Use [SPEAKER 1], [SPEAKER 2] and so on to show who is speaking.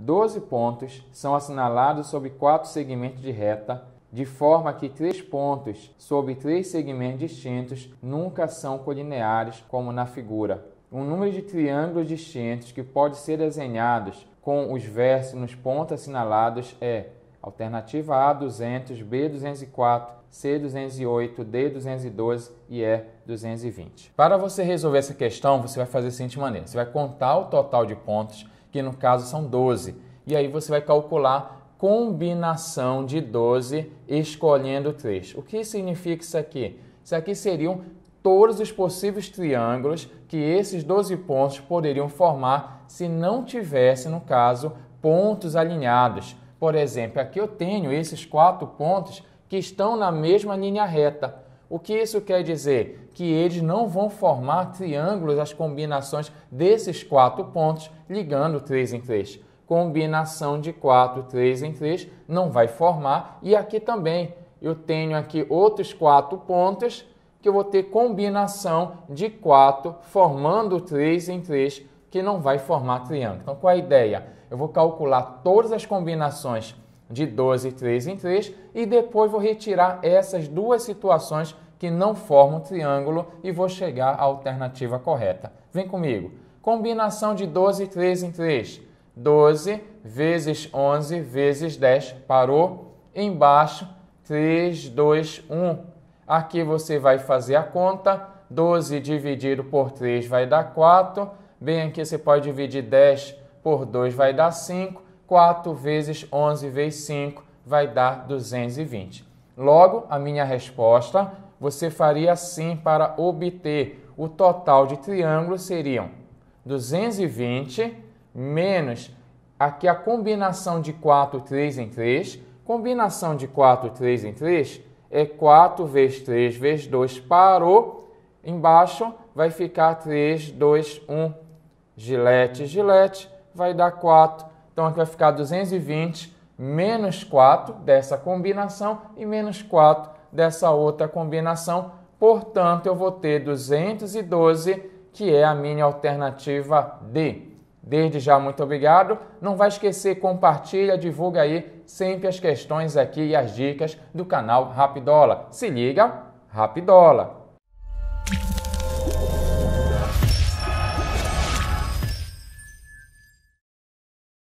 [SPEAKER 1] 12 pontos são assinalados sobre quatro segmentos de reta, de forma que três pontos sobre três segmentos distintos nunca são colineares, como na figura. Um número de triângulos distintos que pode ser desenhados com os vértices nos pontos assinalados é alternativa A 200, B 204, C 208, D 212 e E 220. Para você resolver essa questão, você vai fazer da seguinte maneira: você vai contar o total de pontos que no caso são 12. E aí você vai calcular combinação de 12 escolhendo 3. O que significa isso aqui? Isso aqui seriam todos os possíveis triângulos que esses 12 pontos poderiam formar se não tivesse, no caso, pontos alinhados. Por exemplo, aqui eu tenho esses quatro pontos que estão na mesma linha reta. O que isso quer dizer? Que eles não vão formar triângulos as combinações desses quatro pontos ligando 3 em 3. Combinação de 4, 3 em 3 não vai formar. E aqui também eu tenho aqui outros quatro pontos que eu vou ter combinação de 4 formando 3 em 3 que não vai formar triângulo. Então qual é a ideia? Eu vou calcular todas as combinações de 12, 3 em 3, e depois vou retirar essas duas situações que não formam triângulo e vou chegar à alternativa correta. Vem comigo. Combinação de 12, 3 em 3. 12 vezes 11 vezes 10, parou. Embaixo, 3, 2, 1. Aqui você vai fazer a conta. 12 dividido por 3 vai dar 4. Bem aqui você pode dividir 10 por 2 vai dar 5 4 vezes 11 vezes 5 vai dar 220. Logo, a minha resposta, você faria assim para obter o total de triângulos seriam 220 menos aqui a combinação de 4 3 em 3, combinação de 4 3 em 3 é 4 vezes 3 vezes 2 parou, embaixo vai ficar 3 2 1 gilete gilete vai dar 4 então aqui vai ficar 220 menos 4 dessa combinação e menos 4 dessa outra combinação. Portanto, eu vou ter 212, que é a minha alternativa D. Desde já, muito obrigado. Não vai esquecer, compartilha, divulga aí sempre as questões aqui e as dicas do canal Rapidola. Se liga, Rapidola!